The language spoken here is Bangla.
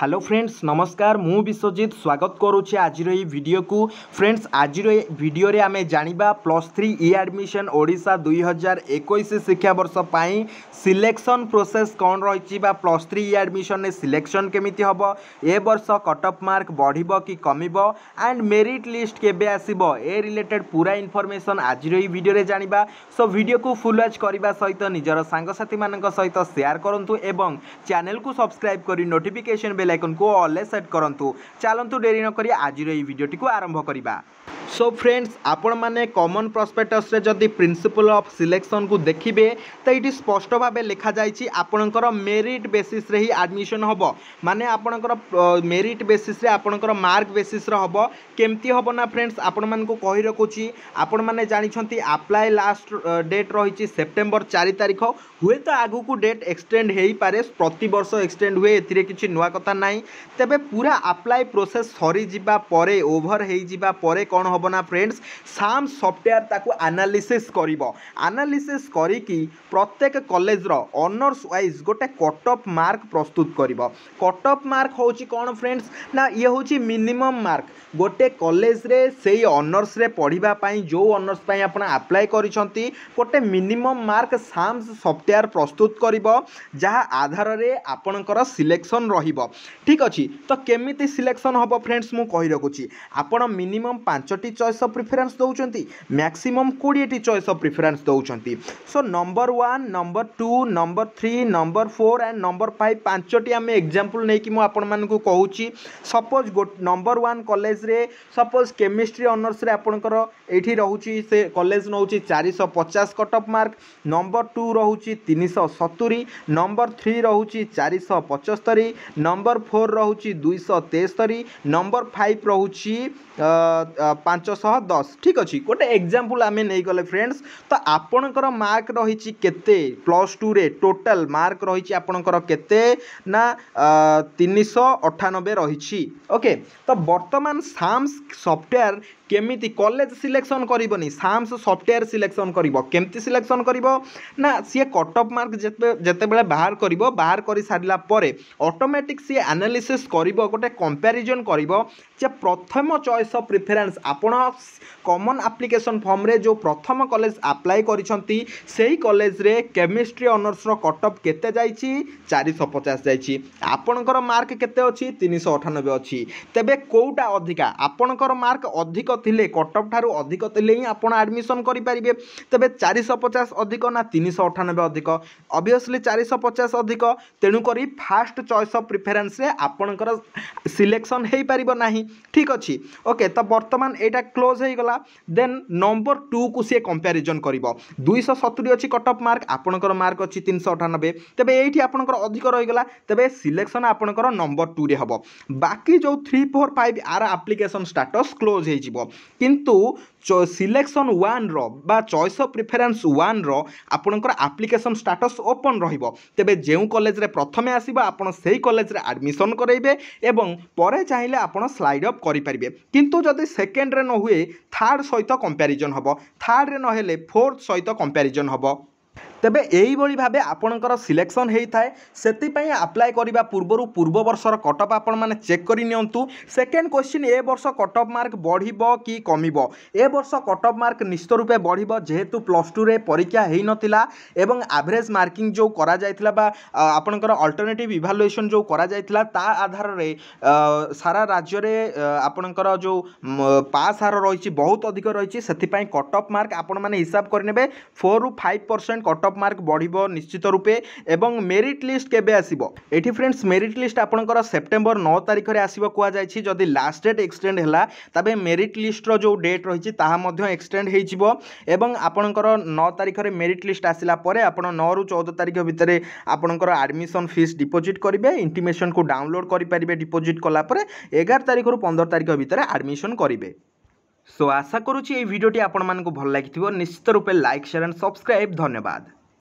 হ্যালো ফ্রেন্ডস নমস্কার মু বিশ্বজিৎ স্বাগত করুছি আজির এই ভিডিওকু ফ্রেন্ডস আজির এই ভিডিওরে আমি জাঁয়া plus three e admission Odisha দুই হাজার একুশ শিক্ষাবর্ষ পাই সিলেকশন প্রোসেস কণ রয়েছে বা প্লস থ্রি ই আডমিশনে সিলেকশন কেমিতি হব এ বর্ষ কট অফ মার্ক বড়ব কি কমিব আন্ড মেরিট লিষ্ট কেবে আসব এ রিলেটেড পুরা ইনফরমেসন আজির এই ভিডিওরে জাঁয়া সো ভিডিওকু ফুল ওয়াচ করা সহিত নিজের সাংসাথী মান সহিত সেয়ার করতু এবং চ্যানেলকু সবসক্রাইব করে নোটিফিকেসন बेल आइकन को अल्ले सेट करूँ चलतु डेरी नक आज भिडियो आरंभ करवा সো ফ্রেন্ডস আপনার কমন প্রসপেক্টসে যদি প্রিন্সিপল অফ সিলেকশনকু দেখবে তো এটি স্পষ্ট ভাবে লেখা যাই আপনার মেরিট বেসিসে হি আডমিশন হব মানে আপনার মেরিট বেসিসে আপনার মার্ক বেসিসে হব কেমতি হব না ফ্রেন্ডস আপনার কহি রাখুছি আপনার জাঁচান আপ্লাই লাস্ট ডেট রয়েছে সেপ্টেম্বর চারি তারিখ হুয়েত আগুক ডেট এক্সটেন্ড হয়ে পে প্রতবর্ষ এক্সটেন্ড হুয়ে এতে কিছু নূয়া কথা নাই তবে পুরা আপ্লাই প্রোসেস সরি যা পরে ওভর হয়ে যা পরে কম হব ହେବ ନା ଫ୍ରେଣ୍ଡସ୍ ସାମ୍ ସଫ୍ଟୱେୟାର ତାକୁ ଆନାଲିସିସ୍ କରିବ ଆନାଲିସିସ୍ କରିକି ପ୍ରତ୍ୟେକ କଲେଜର ଅନର୍ସ ୱାଇଜ୍ ଗୋଟେ କଟ୍ ଅଫ୍ ମାର୍କ ପ୍ରସ୍ତୁତ କରିବ କଟ୍ ଅଫ୍ ମାର୍କ ହେଉଛି କ'ଣ ଫ୍ରେଣ୍ଡସ୍ ନା ଇଏ ହେଉଛି ମିନିମମ୍ ମାର୍କ ଗୋଟେ କଲେଜରେ ସେଇ ଅନର୍ସରେ ପଢ଼ିବା ପାଇଁ ଯେଉଁ ଅନର୍ସ ପାଇଁ ଆପଣ ଆପ୍ଲାଏ କରିଛନ୍ତି ଗୋଟେ ମିନିମମ୍ ମାର୍କ ସାମ୍ସ ସଫ୍ଟୱେୟାର ପ୍ରସ୍ତୁତ କରିବ ଯାହା ଆଧାରରେ ଆପଣଙ୍କର ସିଲେକ୍ସନ୍ ରହିବ ଠିକ୍ ଅଛି ତ କେମିତି ସିଲେକ୍ସନ୍ ହେବ ଫ୍ରେଣ୍ଡସ୍ ମୁଁ କହି ରଖୁଛି ଆପଣ ମିନିମମ୍ ପାଞ୍ଚଟି चएस अफ प्रिफेन्स देउँछ म्याक्सिमम् कि चएस अफ प्रिफेरान्स देउँछ so number one number two number three number four and number five पाँच टे एजाम्पल नै म आउँदा सपोज नम्बर वान् कलेज्रे सपोज केमिस्ट्री अनर्स ए कलेज नहे चारिश पचास cut off mark number two रुचि तिन सय सतुरी नम्बर थ्री रुचि चारि नम्बर फोर रह दुईश तेस्तोरी नम्बर फाइभ रुचि ପାଞ୍ଚଶହ ଦଶ ଠିକ୍ ଅଛି ଗୋଟେ ଏକ୍ଜାମ୍ପଲ୍ ଆମେ ନେଇଗଲେ ଫ୍ରେଣ୍ଡସ୍ ତ ଆପଣଙ୍କର ମାର୍କ ରହିଛି କେତେ ପ୍ଲସ୍ ଟୁରେ ଟୋଟାଲ୍ ମାର୍କ ରହିଛି ଆପଣଙ୍କର କେତେ ନା ତିନିଶହ ଅଠାନବେ ରହିଛି ଓକେ ତ ବର୍ତ୍ତମାନ ସାମ୍ସ ସଫ୍ଟୱେୟାର କେମିତି କଲେଜ ସିଲେକ୍ସନ୍ କରିବନି ସାମ୍ସ ସଫ୍ଟୱେୟାର ସିଲେକ୍ସନ୍ କରିବ କେମିତି ସିଲେକ୍ସନ୍ କରିବ ନା ସିଏ କଟ୍ ଅଫ୍ ମାର୍କ ଯେତେବେଳେ ବାହାର କରିବ ବାହାର କରିସାରିଲା ପରେ ଅଟୋମେଟିକ୍ ସିଏ ଆନାଲିସିସ୍ କରିବ ଗୋଟେ କମ୍ପାରିଜନ୍ କରିବ ଯେ ପ୍ରଥମ ଚଏସ୍ ଅଫ୍ ପ୍ରିଫରେନ୍ସ ଆପଣ ଆପଣ କମନ୍ ଆପ୍ଲିକେସନ୍ ଫର୍ମରେ ଯେଉଁ ପ୍ରଥମ କଲେଜ ଆପ୍ଲାଏ କରିଛନ୍ତି ସେହି କଲେଜରେ କେମିଷ୍ଟ୍ରି ଅନର୍ସର କଟଅଫ୍ କେତେ ଯାଇଛି ଚାରିଶହ ପଚାଶ ଯାଇଛି ଆପଣଙ୍କର ମାର୍କ କେତେ ଅଛି ତିନିଶହ ଅଠାନବେ ଅଛି ତେବେ କେଉଁଟା ଅଧିକା ଆପଣଙ୍କର ମାର୍କ ଅଧିକ ଥିଲେ କଟଅଫ୍ ଠାରୁ ଅଧିକ ଥିଲେ ହିଁ ଆପଣ ଆଡ଼ମିସନ୍ କରିପାରିବେ ତେବେ ଚାରିଶହ ପଚାଶ ଅଧିକ ନା ତିନିଶହ ଅଠାନବେ ଅଧିକ ଅବଭିୟସ୍ଲି ଚାରିଶହ ପଚାଶ ଅଧିକ ତେଣୁକରି ଫାର୍ଷ୍ଟ ଚଏସ୍ ଅଫ୍ ପ୍ରିଫରେନ୍ସରେ ଆପଣଙ୍କର ସିଲେକ୍ସନ୍ ହୋଇପାରିବ ନାହିଁ ଠିକ୍ ଅଛି ଓକେ ତ ବର୍ତ୍ତମାନ ଏଇଠି এটা ক্লোজ হয়েগলা দেন ନମ୍ବର ଟୁକୁ ସିଏ କମ୍ପାରିଜନ୍ କରିବ ଦୁଇଶହ ସତୁରି ଅଛି କଟ୍ ଅଫ୍ ମାର୍କ ଆପଣଙ୍କର ମାର୍କ ଅଛି ତିନିଶହ ଅଠାନବେ ତେବେ ଏଇଠି ଆପଣଙ୍କର ଅଧିକ ରହିଗଲା ତେବେ ସିଲେକ୍ସନ୍ ଆପଣଙ୍କର ନମ୍ବର ଟୁରେ ହେବ ବାକି ଯେଉଁ ଥ୍ରୀ ଫୋର୍ ଫାଇଭ୍ ଆର ଆପ୍ଲିକେସନ୍ ଷ୍ଟାଟସ୍ କ୍ଲୋଜ୍ ହେଇଯିବ କିନ୍ତୁ ସିଲେକ୍ସନ୍ ୱାନ୍ର ବା ଚଏସ୍ ଅଫ୍ ପ୍ରିଫରେନ୍ସ ୱାନ୍ର ଆପଣଙ୍କର ଆପ୍ଲିକେସନ୍ ଷ୍ଟାଟସ୍ ଓପନ୍ ରହିବ ତେବେ ଯେଉଁ କଲେଜରେ ପ୍ରଥମେ ଆସିବ ଆପଣ ସେହି କଲେଜରେ ଆଡ଼ମିସନ୍ କରାଇବେ ଏବଂ ପରେ ଚାହିଁଲେ ଆପଣ ସ୍ଲାଇଡ୍ ଅପ୍ କରିପାରିବେ କିନ୍ତୁ ଯଦି ସେକେଣ୍ଡରେ ନହୁଏ ଥାର୍ଡ଼ ସହିତ କମ୍ପାରିଜନ୍ ହେବ ଥାର୍ଡ଼ରେ ନହେଲେ ଫୋର୍ଥ ସହିତ କମ୍ପାରିଜନ୍ ହେବ ତେବେ ଏହିଭଳି ଭାବେ ଆପଣଙ୍କର ସିଲେକ୍ସନ୍ ହୋଇଥାଏ ସେଥିପାଇଁ ଆପ୍ଲାଏ କରିବା ପୂର୍ବରୁ ପୂର୍ବ ବର୍ଷର କଟଅଫ୍ ଆପଣମାନେ ଚେକ୍ କରି ନିଅନ୍ତୁ ସେକେଣ୍ଡ କ୍ୱେଶ୍ଚିନ୍ ଏ ବର୍ଷ କଟଅଫ୍ ମାର୍କ ବଢ଼ିବ କି କମିବ ଏ ବର୍ଷ କଟଅଫ୍ ମାର୍କ ନିଶ୍ଚିତ ରୂପେ ବଢ଼ିବ ଯେହେତୁ ପ୍ଲସ୍ ଟୁରେ ପରୀକ୍ଷା ହୋଇନଥିଲା ଏବଂ ଆଭରେଜ୍ ମାର୍କିଂ ଯେଉଁ କରାଯାଇଥିଲା ବା ଆପଣଙ୍କର ଅଲ୍ଟରନେଟିଭ୍ ଇଭାଲୁଏସନ୍ ଯେଉଁ କରାଯାଇଥିଲା ତା ଆଧାରରେ ସାରା ରାଜ୍ୟରେ ଆପଣଙ୍କର ଯେଉଁ ପାସ୍ ହାର ରହିଛି ବହୁତ ଅଧିକ ରହିଛି ସେଥିପାଇଁ କଟଅଫ୍ ମାର୍କ ଆପଣମାନେ ହିସାବ କରିନେବେ ଫୋର୍ରୁ five percent cutoff cut off mark ବଢ଼ିବ ନିଶ୍ଚିତ ରୂପେ ଏବଂ ମେରିଟ୍ ଲିଷ୍ଟ କେବେ ଆସିବ ଏଠି ଫ୍ରେଣ୍ଡସ୍ ମେରିଟ୍ ଲିଷ୍ଟ ଆପଣଙ୍କର ସେପ୍ଟେମ୍ବର ନଅ ତାରିଖରେ ଆସିବ କୁହାଯାଇଛି ଯଦି ଲାଷ୍ଟ ଡେଟ୍ ଏକ୍ସଟେଣ୍ଡ ହେଲା ତେବେ ମେରିଟ୍ ଲିଷ୍ଟର ଯେଉଁ ଡେଟ୍ ରହିଛି ତାହା ମଧ୍ୟ ଏକ୍ସଟେଣ୍ଡ ହୋଇଯିବ ଏବଂ ଆପଣଙ୍କର ନଅ ତାରିଖରେ ମେରିଟ୍ ଲିଷ୍ଟ ଆସିଲା ପରେ ଆପଣ ନଅରୁ ଚଉଦ ତାରିଖ ଭିତରେ ଆପଣଙ୍କର ଆଡ଼ମିସନ୍ ଫିସ୍ ଡିପୋଜିଟ୍ କରିବେ ଇଣ୍ଟିମେସନ୍କୁ ଡାଉନଲୋଡ଼ କରିପାରିବେ ଡିପୋଜିଟ୍ କଲା ପରେ ଏଗାର ତାରିଖରୁ ପନ୍ଦର ତାରିଖ ଭିତରେ ଆଡ଼ମିସନ୍ କରିବେ ସୋ ଆଶା କରୁଛି ଏହି ଭିଡ଼ିଓଟି ଆପଣମାନଙ୍କୁ ଭଲ ଲାଗିଥିବ ନିଶ୍ଚିତ ରୂପେ ଲାଇକ୍ ସେୟାର ଆଣ୍ଡ ସବସ୍କ୍ରାଇବ୍ ଧନ୍ୟବାଦ